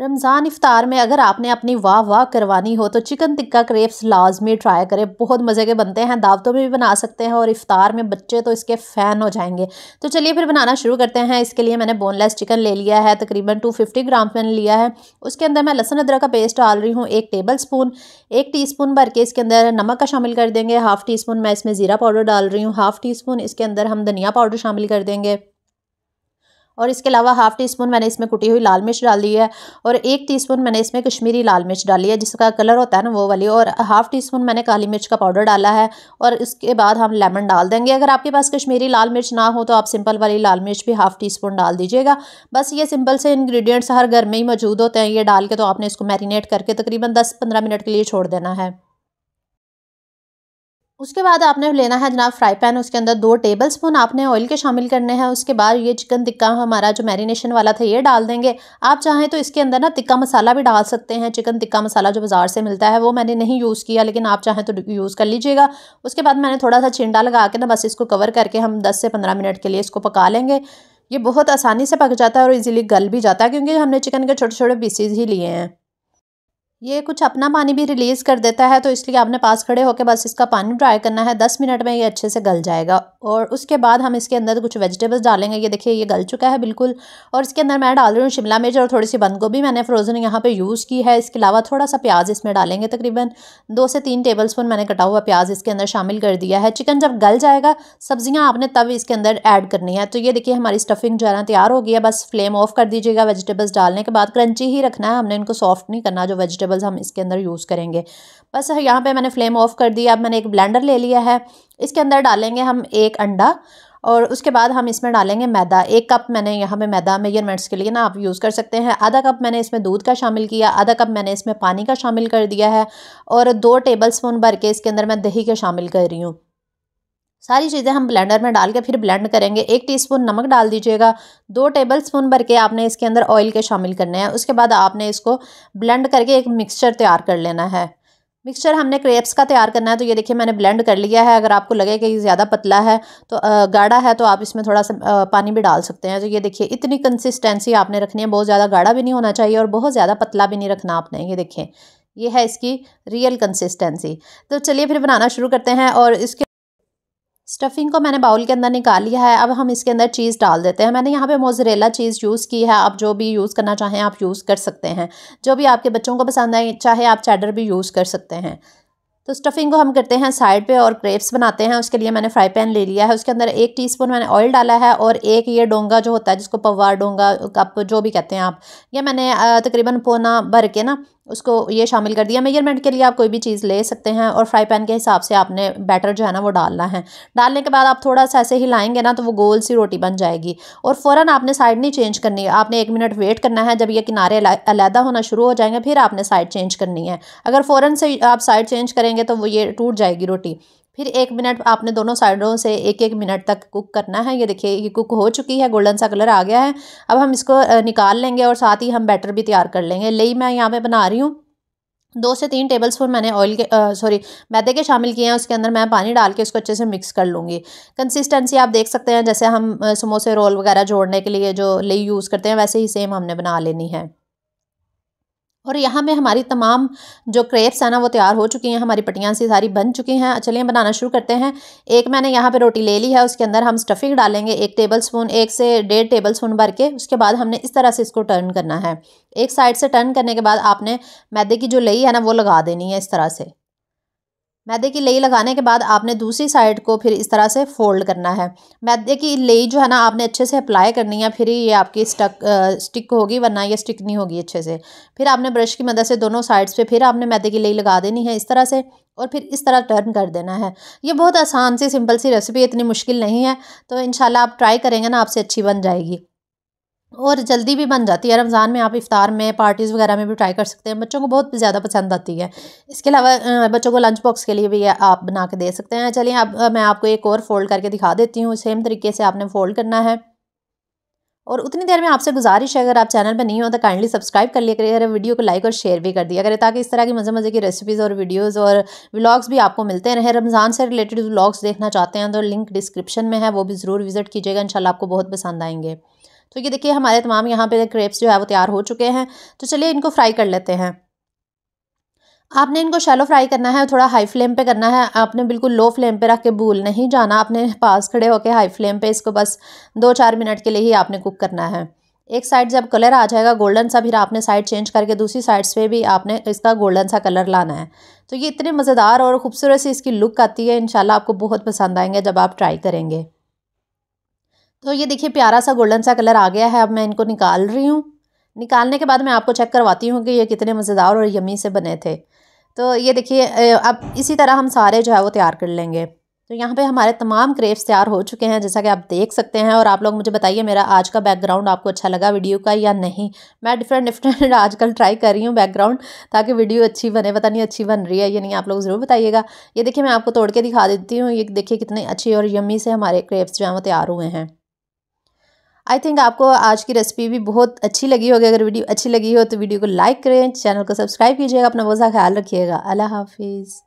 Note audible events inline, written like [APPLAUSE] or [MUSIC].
रमज़ान इफ्तार में अगर आपने अपनी वाह वाह करवानी हो तो चिकन टिक्का क्रेप्स लाजमी ट्राई करें बहुत मज़े के बनते हैं दावतों में भी बना सकते हैं और इफ्तार में बच्चे तो इसके फ़ैन हो जाएंगे तो चलिए फिर बनाना शुरू करते हैं इसके लिए मैंने बोनलेस चिकन ले लिया है तकरीबन टू फिफ्टी ग्राम मैंने लिया है उसके अंदर मैं लहसन अदरक का पेस्ट डाल रही हूँ एक टेबल स्पून एक टी स्पून भर के इसके अंदर नमक का शामिल कर देंगे हाफ़ टी स्पून मैं इसमें ज़ीरा पाउडर डाल रही हूँ हाफ़ टी स्पून इसके अंदर हम धनिया पाउडर शामिल कर देंगे और इसके अलावा हाफ़ टी स्पून मैंने इसमें कुटी हुई लाल मिर्च डाली है और एक टी स्पून मैंने इसमें कश्मीरी लाल मिर्च डाली है जिसका कलर होता है ना वो वाली और हाफ़ टी स्पून मैंने काली मिर्च का पाउडर डाला है और इसके बाद हम लेमन डाल देंगे अगर आपके पास कश्मीरी लाल मिर्च ना हो तो आप सिंपल वाली लाल मिर्च भी हाफ़ टी स्पून डाल दीजिएगा बस ये सिंपल से इन्ग्रीडियंट्स हर घर में ही मौजूद होते हैं ये डाल के तो आपने इसको मैरिनेट करके तकरीबन दस पंद्रह मिनट के लिए छोड़ देना है उसके बाद आपने लेना है जनाब फ्राई पैन उसके अंदर दो टेबल स्पून आपने ऑयल के शामिल करने हैं उसके बाद ये चिकन टिक्का हमारा जो मैरिनेशन वाला था ये डाल देंगे आप चाहें तो इसके अंदर ना टिक्का मसाला भी डाल सकते हैं चिकन टिक्का मसाला जो बाज़ार से मिलता है वो मैंने नहीं यूज़ किया लेकिन आप चाहें तो यूज़ कर लीजिएगा उसके बाद मैंने थोड़ा सा छिंडा लगा के ना बस इसको कवर करके हम दस से पंद्रह मिनट के लिए इसको पका लेंगे ये बहुत आसानी से पक जाता है और इजीली गल भी जाता है क्योंकि हमने चिकन के छोटे छोटे पीसीज ही लिए हैं ये कुछ अपना पानी भी रिलीज़ कर देता है तो इसलिए आपने पास खड़े होकर बस इसका पानी ड्राई करना है दस मिनट में ये अच्छे से गल जाएगा और उसके बाद हम इसके अंदर कुछ वेजिटेबल्स डालेंगे ये देखिए ये गल चुका है बिल्कुल और इसके अंदर मैं डाल रही हूँ शिमला मिर्च और थोड़ी सी बंद गोभी मैंने फ्रोज़न यहाँ पर यूज़ की है इसके अलावा थोड़ा सा प्याज इसमें डालेंगे तकरीबन दो से तीन टेबल स्पून मैंने कटा हुआ प्याज इसके अंदर शामिल कर दिया है चिकन जब गल जाएगा सब्ज़ियाँ आपने तब इसके अंदर ऐड करनी है तो ये देखिए हमारी स्टफिंग जो है ना तैयार हो गई है बस फ्लेम ऑफ कर दीजिएगा वेजिटेबल्स डालने के बाद क्रंची ही रखना है हमने इनको सॉफ्ट नहीं करना जो वेजिटेबल वेजिटेबल्स हम इसके अंदर यूज़ करेंगे बस यहाँ पे मैंने फ्लेम ऑफ़ कर दिया अब मैंने एक ब्लेंडर ले लिया है इसके अंदर डालेंगे हम एक अंडा और उसके बाद हम इसमें डालेंगे मैदा एक कप मैंने यहाँ पे मैदा मेजरमेंट्स के लिए ना आप यूज़ कर सकते हैं आधा कप मैंने इसमें दूध का शामिल किया आधा कप मैंने इसमें पानी का शामिल कर दिया है और दो टेबल स्पून भर के इसके अंदर मैं दही के शामिल कर रही हूँ सारी चीज़ें हम ब्लेंडर में डाल के फिर ब्लेंड करेंगे एक टीस्पून नमक डाल दीजिएगा दो टेबल स्पून भर के आपने इसके अंदर ऑयल के शामिल करने हैं उसके बाद आपने इसको ब्लेंड करके एक मिक्सचर तैयार कर लेना है मिक्सचर हमने क्रेप्स का तैयार करना है तो ये देखिए मैंने ब्लेंड कर लिया है अगर आपको लगे कि ज़्यादा पतला है तो गाढ़ा है तो आप इसमें थोड़ा सा पानी भी डाल सकते हैं तो ये देखिए इतनी कंसिस्टेंसी आपने रखनी है बहुत ज़्यादा गाढ़ा भी नहीं होना चाहिए और बहुत ज़्यादा पतला भी नहीं रखना आपने ये देखें ये है इसकी रियल कंसिस्टेंसी तो चलिए फिर बनाना शुरू करते हैं और इसके स्टफिंग को मैंने बाउल के अंदर निकाल लिया है अब हम इसके अंदर चीज़ डाल देते हैं मैंने यहाँ पे मोजरेला चीज़ यूज़ की है आप जो भी यूज़ करना चाहें आप यूज़ कर सकते हैं जो भी आपके बच्चों को पसंद आए चाहे आप चैडर भी यूज़ कर सकते हैं तो स्टफिंग को हम करते हैं साइड पे और क्रेप्स बनाते हैं उसके लिए मैंने फ्राई पैन ले लिया है उसके अंदर एक टीस्पून मैंने ऑयल डाला है और एक ये डोंगा जो होता है जिसको पवार डोंगा कप जो भी कहते हैं आप ये मैंने तकरीबन पोना भर के ना उसको ये शामिल कर दिया मेजरमेंट के लिए आप कोई भी चीज़ ले सकते हैं और फ्राई पैन के हिसाब से आपने बैटर जो है ना वो डालना है डालने के बाद आप थोड़ा सा ऐसे हिलाएंगे ना तो वो गोल सी रोटी बन जाएगी और फ़ौरन आपने साइड नहीं चेंज करनी है आपने एक मिनट वेट करना है जब ये किनारे अलहदा होना शुरू हो जाएंगे फिर आपने साइड चेंज करनी है अगर फ़ौरन से आप साइड चेंज करेंगे तो वो ये टूट जाएगी रोटी फिर एक मिनट आपने दोनों साइडों से एक एक मिनट तक कुक करना है ये देखिए ये कुक हो चुकी है गोल्डन सा कलर आ गया है अब हम इसको निकाल लेंगे और साथ ही हम बैटर भी तैयार कर लेंगे ले मैं यहाँ पर बना रही हूँ दो से तीन टेबल स्पून मैंने ऑयल के सॉरी मैदे के शामिल किए हैं उसके अंदर मैं पानी डाल के उसको अच्छे से मिक्स कर लूँगी कंसिस्टेंसी आप देख सकते हैं जैसे हम समोसे रोल वगैरह जोड़ने के लिए जो ले यूज़ करते हैं वैसे ही सेम हमने बना लेनी है और यहाँ में हमारी तमाम जो क्रेप्स हैं ना वो तैयार हो चुकी हैं हमारी पटियाँ सी सारी बन चुकी हैं चलिए बनाना शुरू करते हैं एक मैंने यहाँ पे रोटी ले ली है उसके अंदर हम स्टफिंग डालेंगे एक टेबल स्पून एक से डेढ़ टेबल स्पून भर के उसके बाद हमने इस तरह से इसको टर्न करना है एक साइड से टर्न करने के बाद आपने मैदे की जो लई है ना वो लगा देनी है इस तरह से मैदे की लई लगाने के बाद आपने दूसरी साइड को फिर इस तरह से फोल्ड करना है मैदे की लई जो है ना आपने अच्छे से अप्लाई करनी है फिर ये आपकी स्टक स्टिक होगी वरना ये स्टिक नहीं होगी अच्छे से फिर आपने ब्रश की मदद से दोनों साइड्स पे फिर आपने मैदे की लई लगा देनी है इस तरह से और फिर इस तरह टर्न कर देना है ये बहुत आसान सी सिंपल सी रेसिपी इतनी मुश्किल नहीं है तो इन आप ट्राई करेंगे ना आपसे अच्छी बन जाएगी और जल्दी भी बन जाती है रमज़ान में आप इफ़ार में पार्टीज़ वगैरह में भी ट्राई कर सकते हैं बच्चों को बहुत ज़्यादा पसंद आती है इसके अलावा बच्चों को लंच बॉक्स के लिए भी आप बना के दे सकते हैं चलिए अब मैं आपको एक और फोल्ड करके दिखा देती हूँ सेम तरीके से आपने फ़ोल्ड करना है और उतनी देर में आपसे गुजारिश है अगर आप चैनल पर नहीं हो तो काइंडली सब्सक्राइब कर लिया करिए वीडियो को लाइक और शेयर भी कर दिया करें ताकि इस तरह की मज़े मज़े की रेसिपीज़ और वीडियोज़ और व्लॉग्स भी आपको मिलते रहे रमज़ान से रिलेटेड व्लॉग्स देखना चाहते हैं तो लिंक डिस्क्रिप्शन में है वो भी ज़रूर विज़िट कीजिएगा इनशाला आपको बहुत पसंद आएंगे तो ये देखिए हमारे तमाम यहाँ पे क्रेप्स जो है वो तैयार हो चुके हैं तो चलिए इनको फ्राई कर लेते हैं आपने इनको शैलो फ्राई करना है थोड़ा हाई फ्लेम पे करना है आपने बिल्कुल लो फ्लेम पे रख के भूल नहीं जाना आपने पास खड़े होकर हाई फ्लेम पे इसको बस दो चार मिनट के लिए ही आपने कुक करना है एक साइड जब कलर आ जाएगा गोल्डन सा फिर आपने साइड चेंज करके दूसरी साइड्स पे भी आपने इसका गोल्डन सा कलर लाना है तो ये इतने मज़ेदार और ख़ूबसूरत सी इसकी लुक आती है इन आपको बहुत पसंद आएंगे जब आप ट्राई करेंगे तो ये देखिए प्यारा सा गोल्डन सा कलर आ गया है अब मैं इनको निकाल रही हूँ निकालने के बाद मैं आपको चेक करवाती हूँ कि ये कितने मज़ेदार और यमी से बने थे तो ये देखिए अब इसी तरह हम सारे जो है वो तैयार कर लेंगे तो यहाँ पे हमारे तमाम क्रेप्स तैयार हो चुके हैं जैसा कि आप देख सकते हैं और आप लोग मुझे बताइए मेरा आज का बैकग्राउंड आपको अच्छा लगा वीडियो का या नहीं मैं डिफरेंट डिफरेंट [LAUGHS] आजकल ट्राई कर रही हूँ बैकग्राउंड ताकि वीडियो अच्छी बने पता नहीं अच्छी बन रही है या नहीं आप लोग ज़रूर बताइएगा ये देखिए मैं आपको तोड़ के दिखा देती हूँ ये देखिए कितने अच्छे और यमी से हमारे क्रेप्स जो हैं वो तैयार हुए हैं आई थिंक आपको आज की रेसिपी भी बहुत अच्छी लगी होगी अगर वीडियो अच्छी लगी हो तो वीडियो को लाइक करें चैनल को सब्सक्राइब कीजिएगा अपना बहुत सा ख्याल रखिएगा अल्लाह हाफिज़